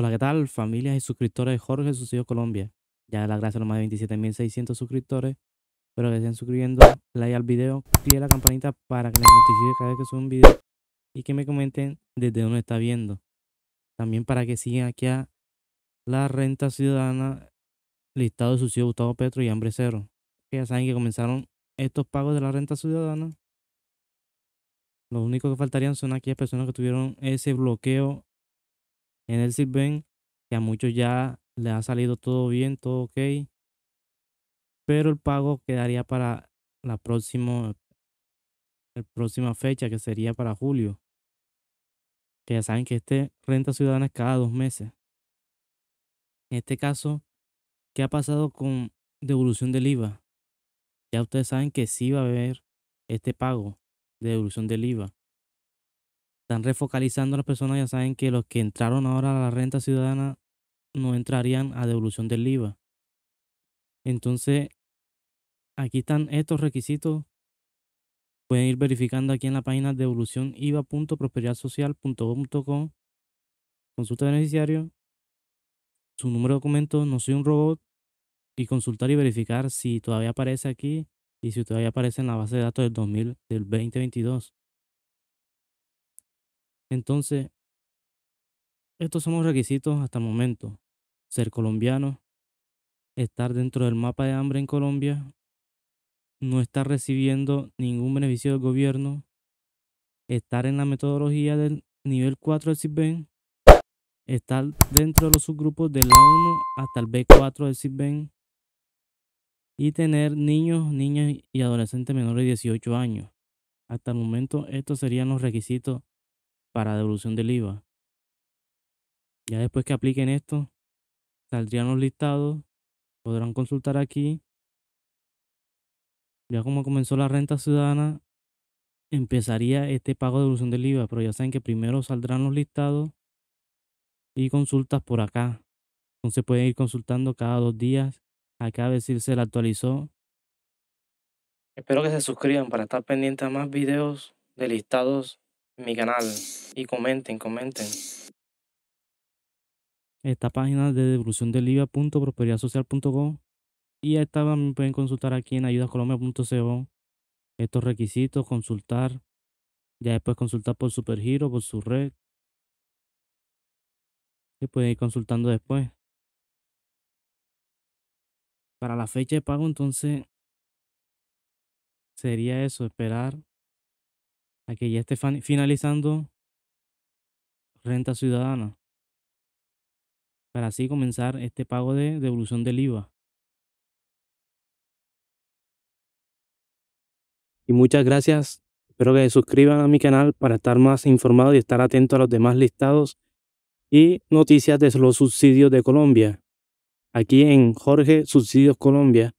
Hola, ¿qué tal? Familias y suscriptores de Jorge Sucio Colombia. Ya la gracias a los más de 27.600 suscriptores. Espero que estén suscribiendo, like al video, a la campanita para que les notifique cada vez que suba un video y que me comenten desde dónde está viendo. También para que sigan aquí a la renta ciudadana, listado de sucio Gustavo Petro y hambre cero. Que ya saben que comenzaron estos pagos de la renta ciudadana. Lo único que faltarían son aquellas personas que tuvieron ese bloqueo en el ven que a muchos ya le ha salido todo bien, todo ok, pero el pago quedaría para la próxima, la próxima fecha, que sería para julio, que ya saben que este renta ciudadana es cada dos meses. En este caso, ¿qué ha pasado con devolución del IVA? Ya ustedes saben que sí va a haber este pago de devolución del IVA están refocalizando a las personas, ya saben que los que entraron ahora a la renta ciudadana no entrarían a devolución del IVA. Entonces, aquí están estos requisitos. Pueden ir verificando aquí en la página devolucioniva.prosperidadsocial.gov.com. Consulta beneficiario, su número de documento, no soy un robot, y consultar y verificar si todavía aparece aquí y si todavía aparece en la base de datos del 2000, del 2022. Entonces, estos son los requisitos hasta el momento. Ser colombiano, estar dentro del mapa de hambre en Colombia, no estar recibiendo ningún beneficio del gobierno, estar en la metodología del nivel 4 del CISBEN, estar dentro de los subgrupos del A1 hasta el B4 del CISBEN y tener niños, niñas y adolescentes menores de 18 años. Hasta el momento estos serían los requisitos para devolución del IVA. Ya después que apliquen esto, saldrían los listados, podrán consultar aquí. Ya como comenzó la renta ciudadana, empezaría este pago de devolución del IVA, pero ya saben que primero saldrán los listados y consultas por acá. Entonces pueden ir consultando cada dos días. Acá a ver si se la actualizó. Espero que se suscriban para estar pendientes a más videos de listados mi canal y comenten, comenten. Esta página de devolución de go y esta también pueden consultar aquí en ayudacolombia.co estos requisitos, consultar, ya después consultar por Supergiro, por su red. y pueden ir consultando después. Para la fecha de pago entonces sería eso, esperar Aquí ya esté finalizando renta ciudadana. Para así comenzar este pago de devolución del IVA. Y muchas gracias. Espero que se suscriban a mi canal para estar más informado y estar atento a los demás listados y noticias de los subsidios de Colombia. Aquí en Jorge Subsidios Colombia